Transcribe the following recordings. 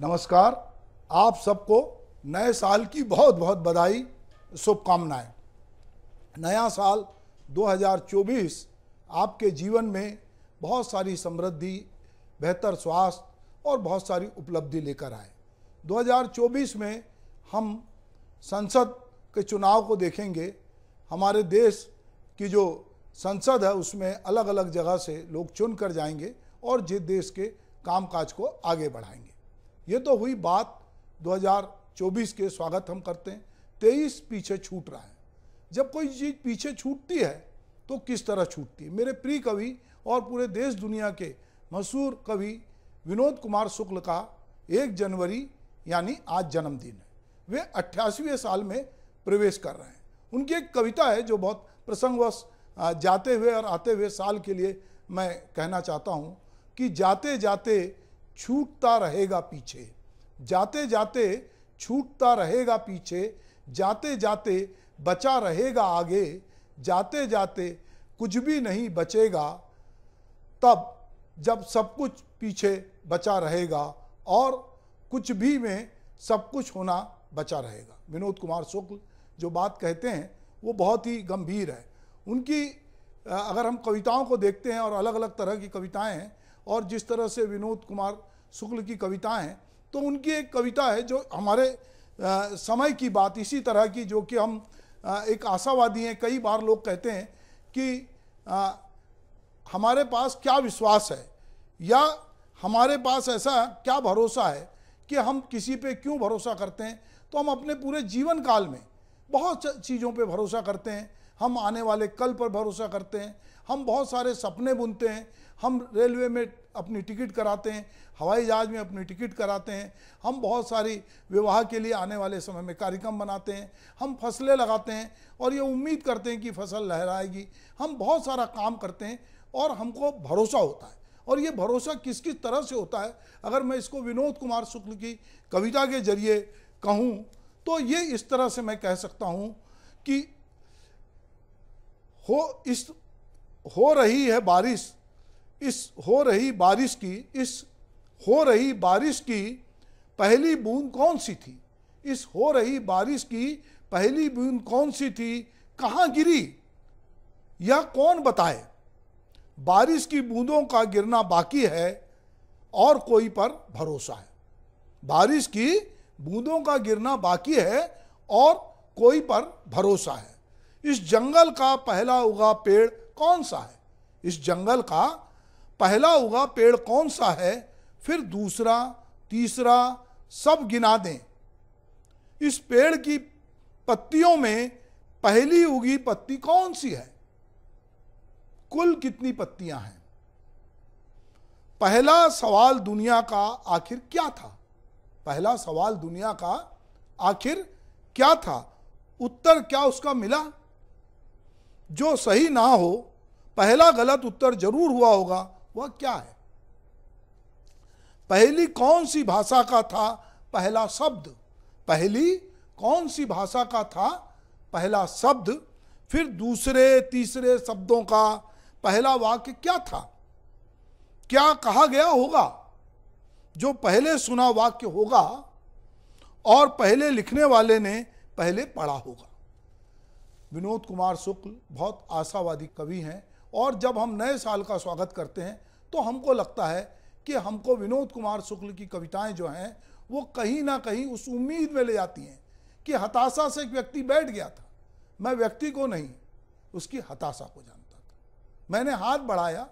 नमस्कार आप सबको नए साल की बहुत बहुत बधाई शुभकामनाएं नया साल 2024 आपके जीवन में बहुत सारी समृद्धि बेहतर स्वास्थ्य और बहुत सारी उपलब्धि लेकर आए 2024 में हम संसद के चुनाव को देखेंगे हमारे देश की जो संसद है उसमें अलग अलग जगह से लोग चुन कर जाएंगे और जिस देश के कामकाज को आगे बढ़ाएंगे ये तो हुई बात 2024 के स्वागत हम करते हैं तेईस पीछे छूट रहा है जब कोई चीज़ पीछे छूटती है तो किस तरह छूटती है मेरे प्रिय कवि और पूरे देश दुनिया के मशहूर कवि विनोद कुमार शुक्ल का एक जनवरी यानी आज जन्मदिन है वे अट्ठासीवें साल में प्रवेश कर रहे हैं उनकी एक कविता है जो बहुत प्रसंगवश जाते हुए और आते हुए साल के लिए मैं कहना चाहता हूँ कि जाते जाते छूटता रहेगा पीछे जाते जाते छूटता रहेगा पीछे जाते जाते बचा रहेगा आगे जाते जाते कुछ भी नहीं बचेगा तब जब सब कुछ पीछे बचा रहेगा और कुछ भी में सब कुछ होना बचा रहेगा विनोद कुमार शुक्ल जो बात कहते हैं वो बहुत ही गंभीर है उनकी अगर हम कविताओं को देखते हैं और अलग अलग तरह की कविताएं हैं और जिस तरह से विनोद कुमार शुक्ल की कविताएं हैं तो उनकी एक कविता है जो हमारे आ, समय की बात इसी तरह की जो कि हम आ, एक आशावादी हैं कई बार लोग कहते हैं कि आ, हमारे पास क्या विश्वास है या हमारे पास ऐसा क्या भरोसा है कि हम किसी पे क्यों भरोसा करते हैं तो हम अपने पूरे जीवन काल में बहुत चीज़ों पे भरोसा करते हैं हम आने वाले कल पर भरोसा करते हैं हम बहुत सारे सपने बुनते हैं हम रेलवे में अपनी टिकट कराते हैं हवाई जहाज़ में अपनी टिकट कराते हैं हम बहुत सारी विवाह के लिए आने वाले समय में कार्यक्रम बनाते हैं हम फसलें लगाते हैं और ये उम्मीद करते हैं कि फसल लहराएगी हम बहुत सारा काम करते हैं और हमको भरोसा होता है और ये भरोसा किस किस तरह से होता है अगर मैं इसको विनोद कुमार शुक्ल की कविता के जरिए कहूँ तो ये इस तरह से मैं कह सकता हूँ कि हो इस हो रही है बारिश इस हो रही बारिश की इस हो रही बारिश की पहली बूंद कौन सी थी इस हो रही बारिश की पहली बूंद कौन सी थी कहाँ गिरी यह कौन बताए बारिश की बूंदों का गिरना बाकी है और कोई पर भरोसा है बारिश की बूंदों का गिरना बाकी है और कोई पर भरोसा है इस जंगल का पहला उगा पेड़ कौन सा है इस जंगल का पहला होगा पेड़ कौन सा है फिर दूसरा तीसरा सब गिना दें इस पेड़ की पत्तियों में पहली उगी पत्ती कौन सी है कुल कितनी पत्तियां हैं पहला सवाल दुनिया का आखिर क्या था पहला सवाल दुनिया का आखिर क्या था उत्तर क्या उसका मिला जो सही ना हो पहला गलत उत्तर जरूर हुआ होगा वह क्या है पहली कौन सी भाषा का था पहला शब्द पहली कौन सी भाषा का था पहला शब्द फिर दूसरे तीसरे शब्दों का पहला वाक्य क्या था क्या कहा गया होगा जो पहले सुना वाक्य होगा और पहले लिखने वाले ने पहले पढ़ा होगा विनोद कुमार शुक्ल बहुत आशावादी कवि हैं और जब हम नए साल का स्वागत करते हैं तो हमको लगता है कि हमको विनोद कुमार शुक्ल की कविताएं जो हैं वो कहीं ना कहीं उस उम्मीद में ले जाती हैं कि हताशा से एक व्यक्ति बैठ गया था मैं व्यक्ति को नहीं उसकी हताशा को जानता था मैंने हाथ बढ़ाया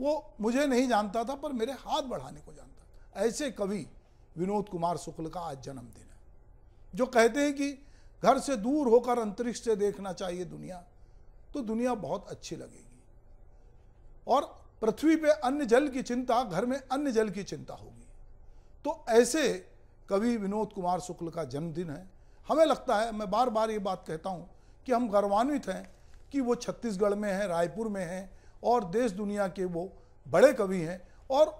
वो मुझे नहीं जानता था पर मेरे हाथ बढ़ाने को जानता था ऐसे कवि विनोद कुमार शुक्ल का आज जन्मदिन है जो कहते हैं कि घर से दूर होकर अंतरिक्ष से देखना चाहिए दुनिया तो दुनिया बहुत अच्छी लगेगी और पृथ्वी पे अन्य जल की चिंता घर में अन्य जल की चिंता होगी तो ऐसे कवि विनोद कुमार शुक्ल का जन्मदिन है हमें लगता है मैं बार बार ये बात कहता हूँ कि हम गौरवान्वित हैं कि वो छत्तीसगढ़ में हैं रायपुर में हैं और देश दुनिया के वो बड़े कवि हैं और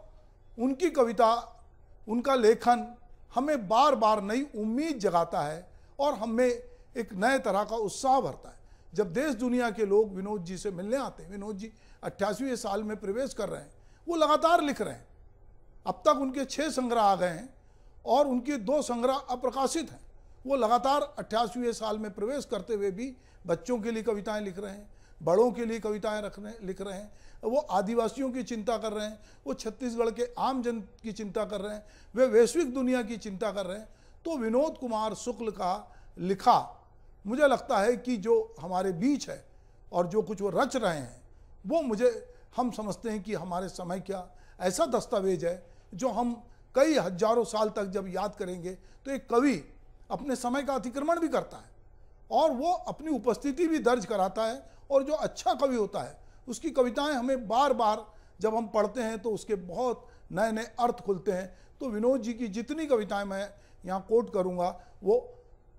उनकी कविता उनका लेखन हमें बार बार नई उम्मीद जगाता है और हमें एक नए तरह का उत्साह भरता है जब देश दुनिया के लोग विनोद जी से मिलने आते हैं विनोद जी अट्ठासीवें साल में प्रवेश कर रहे हैं वो लगातार लिख रहे हैं अब तक उनके छः संग्रह आ गए हैं और उनके दो संग्रह अप्रकाशित हैं वो लगातार अट्ठासीवें साल में प्रवेश करते हुए भी बच्चों के लिए कविताएं लिख रहे हैं बड़ों के लिए कविताएं रख रहे लिख रहे हैं वो आदिवासियों की चिंता कर रहे हैं वो छत्तीसगढ़ के आम जन की चिंता कर रहे हैं वे वैश्विक दुनिया की चिंता कर रहे हैं तो विनोद कुमार शुक्ल का लिखा मुझे लगता है कि जो हमारे बीच है और जो कुछ वो रच रहे हैं वो मुझे हम समझते हैं कि हमारे समय क्या ऐसा दस्तावेज है जो हम कई हजारों साल तक जब याद करेंगे तो एक कवि अपने समय का अतिक्रमण भी करता है और वो अपनी उपस्थिति भी दर्ज कराता है और जो अच्छा कवि होता है उसकी कविताएं हमें बार बार जब हम पढ़ते हैं तो उसके बहुत नए नए अर्थ खुलते हैं तो विनोद जी की जितनी कविताएं मैं यहाँ कोट करूँगा वो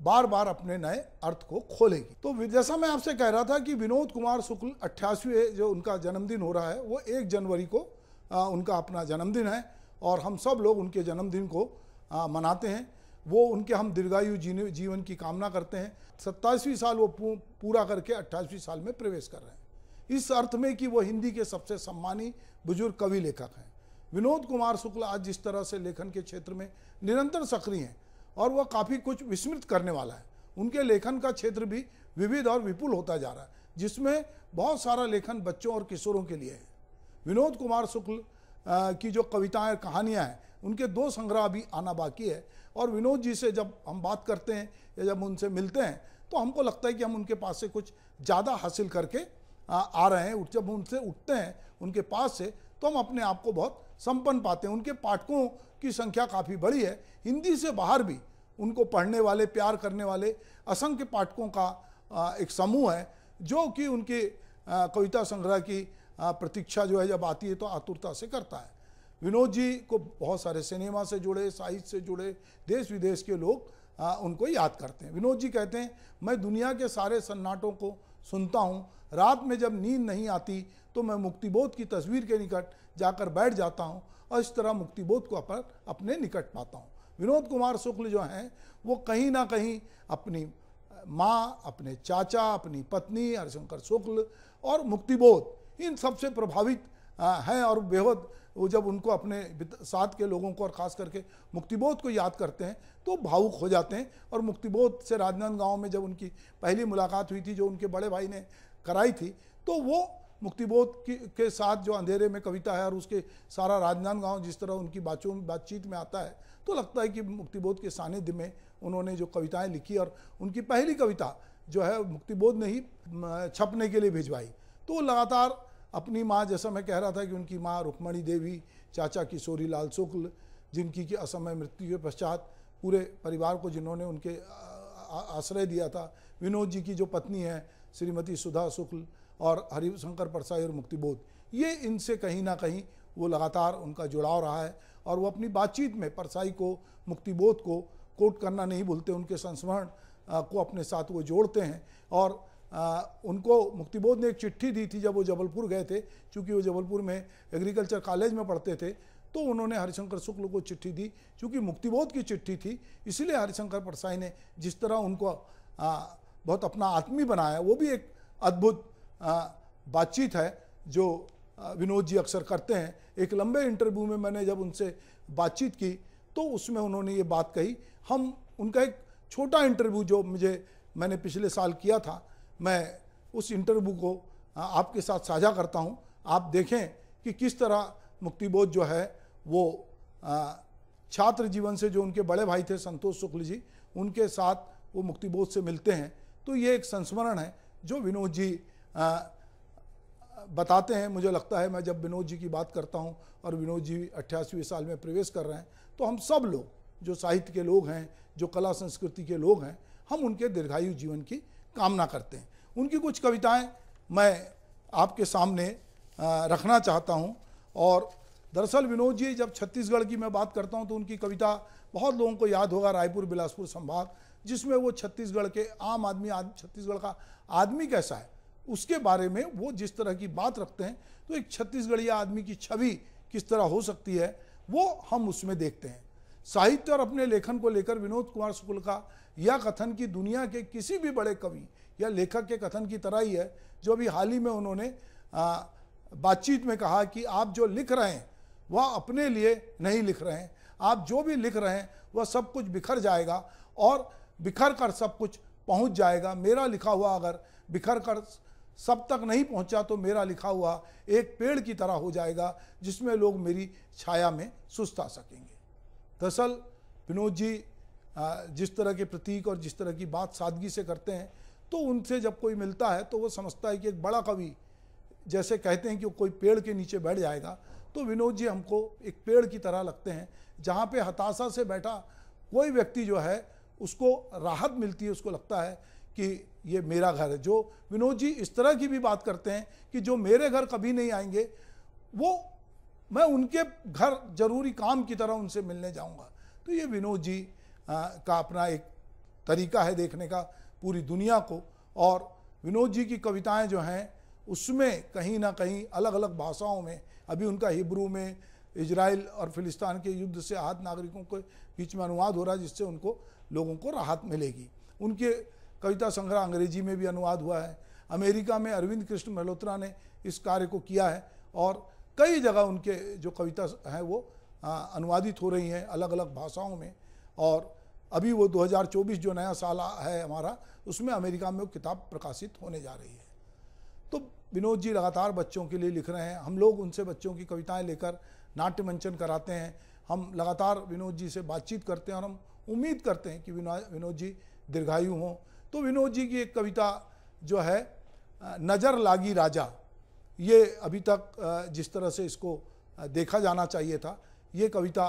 बार बार अपने नए अर्थ को खोलेगी तो जैसा मैं आपसे कह रहा था कि विनोद कुमार शुक्ल अट्ठासीवें जो उनका जन्मदिन हो रहा है वो एक जनवरी को आ, उनका अपना जन्मदिन है और हम सब लोग उनके जन्मदिन को आ, मनाते हैं वो उनके हम दीर्घायु जीने जीवन की कामना करते हैं सत्ताईसवीं साल वो पू, पूरा करके अट्ठाईसवीं साल में प्रवेश कर रहे हैं इस अर्थ में कि वो हिंदी के सबसे सम्मानी बुजुर्ग कवि लेखक हैं विनोद कुमार शुक्ल आज जिस तरह से लेखन के क्षेत्र में निरंतर सक्रिय हैं और वह काफ़ी कुछ विस्मृत करने वाला है उनके लेखन का क्षेत्र भी विविध और विपुल होता जा रहा है जिसमें बहुत सारा लेखन बच्चों और किशोरों के लिए है विनोद कुमार शुक्ल की जो कविताएं कहानियां हैं उनके दो संग्रह अभी आना बाकी है और विनोद जी से जब हम बात करते हैं या जब उनसे मिलते हैं तो हमको लगता है कि हम उनके पास से कुछ ज़्यादा हासिल करके आ, आ रहे हैं जब उनसे उठते हैं उनके पास से तो हम अपने आप को बहुत संपन्न पाते हैं उनके पाठकों की संख्या काफ़ी बड़ी है हिंदी से बाहर भी उनको पढ़ने वाले प्यार करने वाले असंख्य पाठकों का एक समूह है जो कि उनकी कविता संग्रह की प्रतीक्षा जो है जब आती है तो आतुरता से करता है विनोद जी को बहुत सारे सिनेमा से जुड़े साहित्य से जुड़े देश विदेश के लोग उनको याद करते हैं विनोद जी कहते हैं मैं दुनिया के सारे सन्नाटों को सुनता हूँ रात में जब नींद नहीं आती तो मैं मुक्तिबोध की तस्वीर के निकट जाकर बैठ जाता हूँ और इस तरह मुक्तिबोध को अपन अपने निकट पाता हूँ विनोद कुमार शुक्ल जो हैं वो कहीं ना कहीं अपनी माँ अपने चाचा अपनी पत्नी हरिशंकर शुक्ल और मुक्तिबोध इन सबसे प्रभावित हैं और बेहद वो जब उनको अपने साथ के लोगों को और ख़ास करके मुक्तिबोध को याद करते हैं तो भावुक हो जाते हैं और मुक्तिबोध से राजनांदगांव में जब उनकी पहली मुलाकात हुई थी जो उनके बड़े भाई ने कराई थी तो वो मुक्तिबोध के साथ जो अंधेरे में कविता है और उसके सारा राजनांदगांव जिस तरह उनकी बातों बातचीत में आता है तो लगता है कि मुक्तिबोध के सानिध्य में उन्होंने जो कविताएं लिखी और उनकी पहली कविता जो है मुक्तिबोध ने ही छपने के लिए भिजवाई तो लगातार अपनी माँ जैसा मैं कह रहा था कि उनकी माँ रुक्मणी देवी चाचा किशोरी लाल शुक्ल जिनकी की असमय मृत्यु के पश्चात पूरे परिवार को जिन्होंने उनके आश्रय दिया था विनोद जी की जो पत्नी है श्रीमती सुधा शुक्ल और हरिशंकर परसाई और मुक्तिबोध ये इनसे कहीं ना कहीं वो लगातार उनका जुड़ाव रहा है और वो अपनी बातचीत में परसाई को मुक्तिबोध को कोट करना नहीं भूलते उनके संस्मरण को अपने साथ वो जोड़ते हैं और आ, उनको मुक्तिबोध ने एक चिट्ठी दी थी जब वो जबलपुर गए थे क्योंकि वो जबलपुर में एग्रीकल्चर कॉलेज में पढ़ते थे तो उन्होंने हरिशंकर शुक्ल को चिट्ठी दी क्योंकि मुक्तिबोध की चिट्ठी थी इसीलिए हरिशंकर परसाई ने जिस तरह उनको आ, बहुत अपना आत्मी बनाया वो भी एक अद्भुत बातचीत है जो विनोद जी अक्सर करते हैं एक लंबे इंटरव्यू में मैंने जब उनसे बातचीत की तो उसमें उन्होंने ये बात कही हम उनका एक छोटा इंटरव्यू जो मुझे मैंने पिछले साल किया था मैं उस इंटरव्यू को आपके साथ साझा करता हूँ आप देखें कि किस तरह मुक्तिबोध जो है वो छात्र जीवन से जो उनके बड़े भाई थे संतोष शुक्ल जी उनके साथ वो मुक्तिबोध से मिलते हैं तो ये एक संस्मरण है जो विनोद जी बताते हैं मुझे लगता है मैं जब विनोद जी की बात करता हूँ और विनोद जी अट्ठासीवें साल में प्रवेश कर रहे हैं तो हम सब लोग जो साहित्य के लोग हैं जो कला संस्कृति के लोग हैं हम उनके दीर्घायु जीवन की कामना करते हैं उनकी कुछ कविताएं मैं आपके सामने रखना चाहता हूं और दरअसल विनोद जी जब छत्तीसगढ़ की मैं बात करता हूं तो उनकी कविता बहुत लोगों को याद होगा रायपुर बिलासपुर संभाग जिसमें वो छत्तीसगढ़ के आम आदमी छत्तीसगढ़ का आदमी कैसा है उसके बारे में वो जिस तरह की बात रखते हैं तो एक छत्तीसगढ़िया आदमी की छवि किस तरह हो सकती है वो हम उसमें देखते हैं साहित्य और अपने लेखन को लेकर विनोद कुमार शुक्ल का यह कथन की दुनिया के किसी भी बड़े कवि या लेखक के कथन की तरह ही है जो अभी हाल ही में उन्होंने बातचीत में कहा कि आप जो लिख रहे हैं वह अपने लिए नहीं लिख रहे हैं आप जो भी लिख रहे हैं वह सब कुछ बिखर जाएगा और बिखर कर सब कुछ पहुंच जाएगा मेरा लिखा हुआ अगर बिखर कर सब तक नहीं पहुंचा तो मेरा लिखा हुआ एक पेड़ की तरह हो जाएगा जिसमें लोग मेरी छाया में सुस्त आ सकेंगे दरअसल विनोद जी जिस तरह के प्रतीक और जिस तरह की बात सादगी से करते हैं तो उनसे जब कोई मिलता है तो वो समझता है कि एक बड़ा कवि जैसे कहते हैं कि कोई पेड़ के नीचे बैठ जाएगा तो विनोद जी हमको एक पेड़ की तरह लगते हैं जहाँ पे हताशा से बैठा कोई व्यक्ति जो है उसको राहत मिलती है उसको लगता है कि ये मेरा घर है जो विनोद जी इस तरह की भी बात करते हैं कि जो मेरे घर कभी नहीं आएंगे वो मैं उनके घर जरूरी काम की तरह उनसे मिलने जाऊंगा तो ये विनोद जी आ, का अपना एक तरीका है देखने का पूरी दुनिया को और विनोद जी की कविताएं जो हैं उसमें कहीं ना कहीं अलग अलग भाषाओं में अभी उनका हिब्रू में इसराइल और फिलिस्तान के युद्ध से आहत नागरिकों के बीच में अनुवाद हो रहा है जिससे उनको लोगों को राहत मिलेगी उनके कविता संग्रह अंग्रेजी में भी अनुवाद हुआ है अमेरिका में अरविंद कृष्ण मल्होत्रा ने इस कार्य को किया है और कई जगह उनके जो कविता हैं वो अनुवादित हो रही हैं अलग अलग भाषाओं में और अभी वो 2024 जो नया साल है हमारा उसमें अमेरिका में वो किताब प्रकाशित होने जा रही है तो विनोद जी लगातार बच्चों के लिए लिख रहे हैं हम लोग उनसे बच्चों की कविताएं लेकर नाट्य मंचन कराते हैं हम लगातार विनोद जी से बातचीत करते हैं और हम उम्मीद करते हैं कि विनोद जी दीर्घायु हों तो विनोद जी की एक कविता जो है नज़र लागी राजा ये अभी तक जिस तरह से इसको देखा जाना चाहिए था ये कविता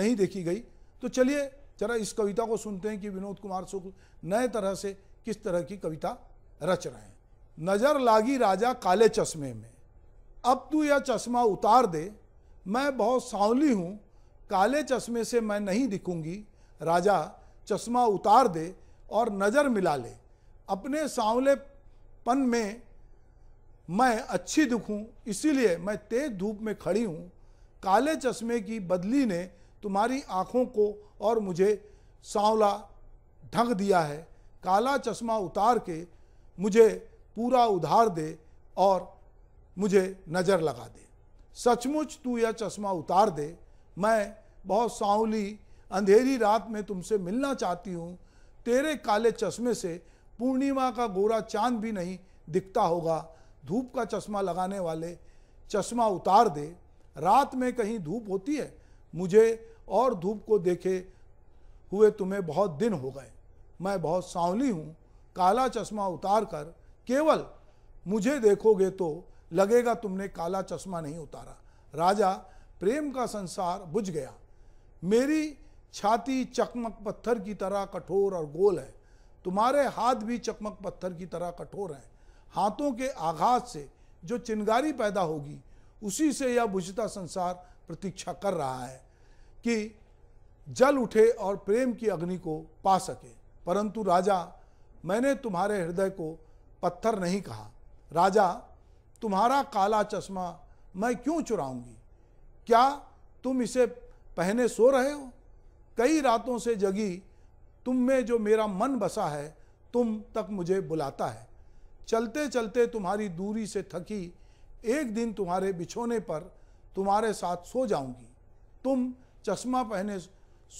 नहीं देखी गई तो चलिए जरा इस कविता को सुनते हैं कि विनोद कुमार शुक्ल नए तरह से किस तरह की कविता रच रहे हैं नज़र लागी राजा काले चश्मे में अब तू यह चश्मा उतार दे मैं बहुत सांवली हूँ काले चश्मे से मैं नहीं दिखूंगी राजा चश्मा उतार दे और नज़र मिला ले अपने सांवलेपन में मैं अच्छी दिखूं इसीलिए मैं तेज़ धूप में खड़ी हूँ काले चश्मे की बदली ने तुम्हारी आँखों को और मुझे सांवला ढक दिया है काला चश्मा उतार के मुझे पूरा उधार दे और मुझे नज़र लगा दे सचमुच तू यह चश्मा उतार दे मैं बहुत सांवली अंधेरी रात में तुमसे मिलना चाहती हूँ तेरे काले चश्मे से पूर्णिमा का गोरा चांद भी नहीं दिखता होगा धूप का चश्मा लगाने वाले चश्मा उतार दे रात में कहीं धूप होती है मुझे और धूप को देखे हुए तुम्हें बहुत दिन हो गए मैं बहुत सांवली हूँ काला चश्मा उतार कर केवल मुझे देखोगे तो लगेगा तुमने काला चश्मा नहीं उतारा राजा प्रेम का संसार बुझ गया मेरी छाती चकमक पत्थर की तरह कठोर और गोल है तुम्हारे हाथ भी चकमक पत्थर की तरह कठोर हैं हाथों के आघात से जो चिंगारी पैदा होगी उसी से यह बुझता संसार प्रतीक्षा कर रहा है कि जल उठे और प्रेम की अग्नि को पा सके परंतु राजा मैंने तुम्हारे हृदय को पत्थर नहीं कहा राजा तुम्हारा काला चश्मा मैं क्यों चुराऊंगी क्या तुम इसे पहने सो रहे हो कई रातों से जगी तुम में जो मेरा मन बसा है तुम तक मुझे बुलाता है चलते चलते तुम्हारी दूरी से थकी एक दिन तुम्हारे बिछोने पर तुम्हारे साथ सो जाऊंगी तुम चश्मा पहने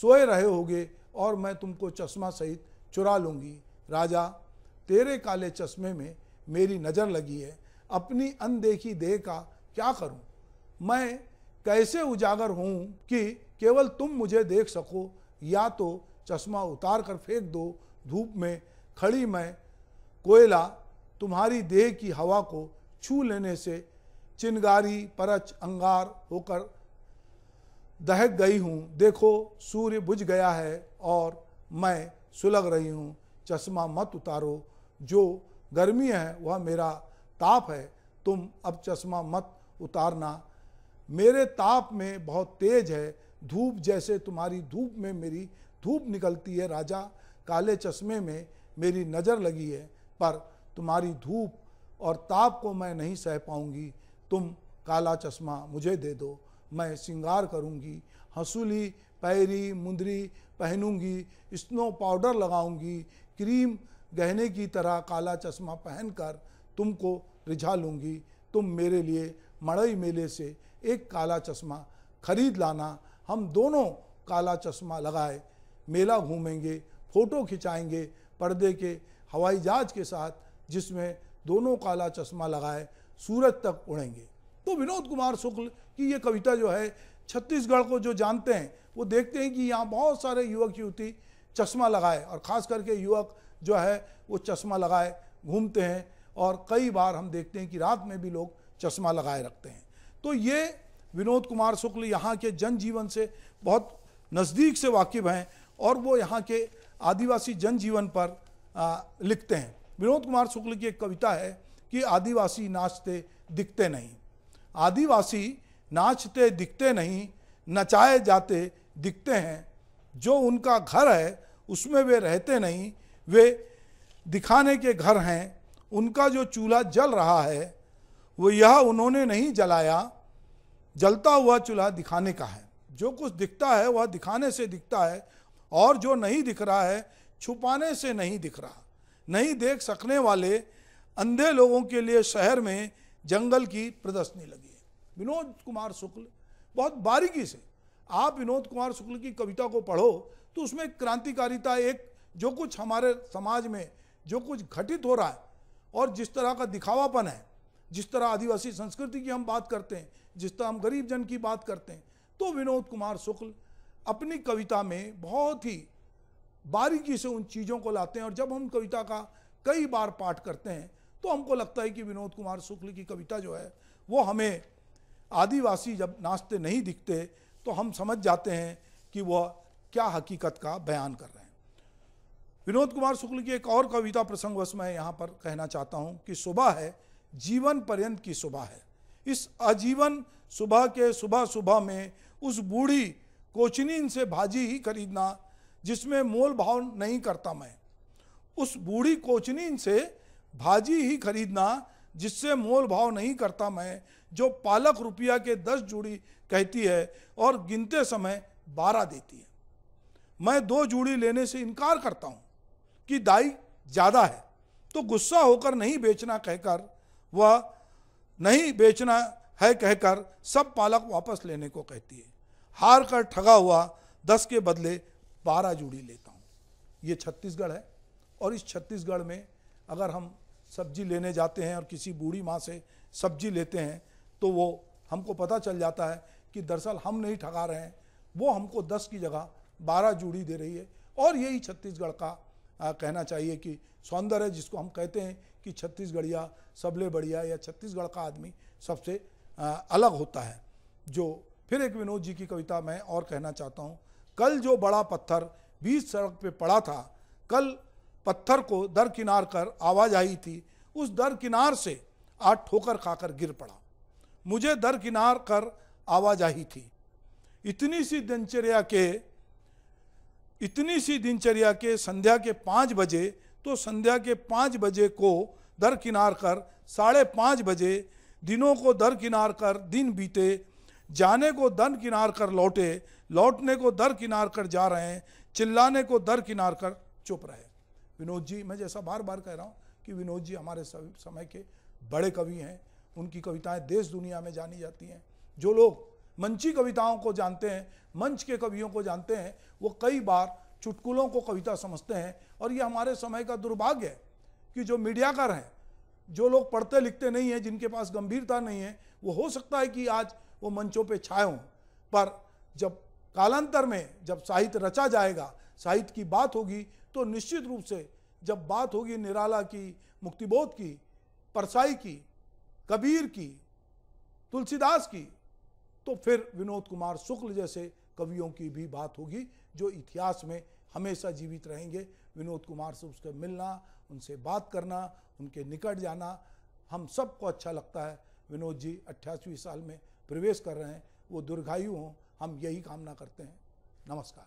सोए रहे होगे और मैं तुमको चश्मा सहित चुरा लूँगी राजा तेरे काले चश्मे में मेरी नज़र लगी है अपनी अनदेखी देह का क्या करूं मैं कैसे उजागर हूं कि केवल तुम मुझे देख सको या तो चश्मा उतार कर फेंक दो धूप में खड़ी मैं कोयला तुम्हारी देह की हवा को छू लेने से चिनगारी परच अंगार होकर दहक गई हूँ देखो सूर्य बुझ गया है और मैं सुलग रही हूँ चश्मा मत उतारो जो गर्मी है वह मेरा ताप है तुम अब चश्मा मत उतारना मेरे ताप में बहुत तेज है धूप जैसे तुम्हारी धूप में मेरी धूप निकलती है राजा काले चश्मे में मेरी नज़र लगी है पर तुम्हारी धूप और ताप को मैं नहीं सह पाऊंगी तुम काला चश्मा मुझे दे दो मैं श्रृंगार करूंगी हंसुली पैरी मुंदरी पहनूंगी स्नो पाउडर लगाऊंगी क्रीम गहने की तरह काला चश्मा पहनकर तुमको रिझा लूँगी तुम मेरे लिए मड़ई मेले से एक काला चश्मा खरीद लाना हम दोनों काला चश्मा लगाए मेला घूमेंगे फ़ोटो खिंचाएंगे पर्दे के हवाई जहाज के साथ जिसमें दोनों काला चश्मा लगाए सूरज तक उड़ेंगे तो विनोद कुमार शुक्ल की ये कविता जो है छत्तीसगढ़ को जो जानते हैं वो देखते हैं कि यहाँ बहुत सारे युवक युवती चश्मा लगाए और ख़ास करके युवक जो है वो चश्मा लगाए घूमते हैं और कई बार हम देखते हैं कि रात में भी लोग चश्मा लगाए रखते हैं तो ये विनोद कुमार शुक्ल यहाँ के जनजीवन से बहुत नज़दीक से वाकिफ़ हैं और वो यहाँ के आदिवासी जनजीवन पर आ, लिखते हैं विनोद कुमार शुक्ल की एक कविता है कि आदिवासी नाचते दिखते नहीं आदिवासी नाचते दिखते नहीं नचाए जाते दिखते हैं जो उनका घर है उसमें वे रहते नहीं वे दिखाने के घर हैं उनका जो चूल्हा जल रहा है वो यह उन्होंने नहीं जलाया जलता हुआ चूल्हा दिखाने का है जो कुछ दिखता है वह दिखाने से दिखता है और जो नहीं दिख रहा है छुपाने से नहीं दिख रहा नहीं देख सकने वाले अंधे लोगों के लिए शहर में जंगल की प्रदर्शनी लगी है विनोद कुमार शुक्ल बहुत बारीकी से आप विनोद कुमार शुक्ल की कविता को पढ़ो तो उसमें क्रांतिकारिता एक जो कुछ हमारे समाज में जो कुछ घटित हो रहा है और जिस तरह का दिखावापन है जिस तरह आदिवासी संस्कृति की हम बात करते हैं जिस तरह हम गरीब जन की बात करते हैं तो विनोद कुमार शुक्ल अपनी कविता में बहुत ही बारीकी से उन चीज़ों को लाते हैं और जब हम कविता का कई बार पाठ करते हैं तो हमको लगता है कि विनोद कुमार शुक्ल की कविता जो है वो हमें आदिवासी जब नाचते नहीं दिखते तो हम समझ जाते हैं कि वह क्या हकीकत का बयान कर रहे हैं विनोद कुमार शुक्ल की एक और कविता प्रसंगवश मैं यहाँ पर कहना चाहता हूँ कि सुबह है जीवन पर्यंत की सुबह है इस आजीवन सुबह के सुबह सुबह में उस बूढ़ी कोचनीन से भाजी ही खरीदना जिसमें मोल भाव नहीं करता मैं उस बूढ़ी कोचनीन से भाजी ही खरीदना जिससे मोल भाव नहीं करता मैं जो पालक रुपया के दस जूड़ी कहती है और गिनते समय बारह देती है मैं दो जूड़ी लेने से इनकार करता हूँ कि दाई ज़्यादा है तो गुस्सा होकर नहीं बेचना कहकर वह नहीं बेचना है कहकर सब पालक वापस लेने को कहती है हार कर ठगा हुआ दस के बदले बारह जूड़ी लेता हूँ ये छत्तीसगढ़ है और इस छत्तीसगढ़ में अगर हम सब्जी लेने जाते हैं और किसी बूढ़ी माँ से सब्जी लेते हैं तो वो हमको पता चल जाता है कि दरअसल हम नहीं ठगा रहे हैं वो हमको दस की जगह बारह जूड़ी दे रही है और यही छत्तीसगढ़ का आ, कहना चाहिए कि सौंदर्य जिसको हम कहते हैं कि छत्तीसगढ़िया सबले बढ़िया या छत्तीसगढ़ का आदमी सबसे अलग होता है जो फिर एक विनोद जी की कविता मैं और कहना चाहता हूँ कल जो बड़ा पत्थर बीच सड़क पे पड़ा था कल पत्थर को दरकिनार कर आवाज आई थी उस दरकिनार से आज ठोकर खाकर गिर पड़ा मुझे दरकिनार कर आवाज आई थी इतनी सी दिनचर्या के इतनी सी दिनचर्या के संध्या के पाँच बजे तो संध्या के पाँच बजे को दरकिनार कर साढ़े पाँच बजे दिनों को दरकिनार कर दिन बीते जाने को दरकिनार कर लौटे लौटने को दरकिनार कर जा रहे हैं चिल्लाने को दरकिनार कर चुप रहे विनोद जी मैं जैसा बार बार कह रहा हूँ कि विनोद जी हमारे समय के बड़े कवि हैं उनकी कविताएं देश दुनिया में जानी जाती हैं जो लोग मंची कविताओं को जानते हैं मंच के कवियों को जानते हैं वो कई बार चुटकुलों को कविता समझते हैं और ये हमारे समय का दुर्भाग्य है कि जो मीडियाकार हैं जो लोग पढ़ते लिखते नहीं हैं जिनके पास गंभीरता नहीं है वो हो सकता है कि आज वो मंचों पे छाए हों पर जब कालांतर में जब साहित्य रचा जाएगा साहित्य की बात होगी तो निश्चित रूप से जब बात होगी निराला की मुक्तिबोध की परसाई की कबीर की तुलसीदास की तो फिर विनोद कुमार शुक्ल जैसे कवियों की भी बात होगी जो इतिहास में हमेशा जीवित रहेंगे विनोद कुमार से उसके मिलना उनसे बात करना उनके निकट जाना हम सबको अच्छा लगता है विनोद जी अट्ठासीवीं साल में प्रवेश कर रहे हैं वो दीर्घायु हों हम यही कामना करते हैं नमस्कार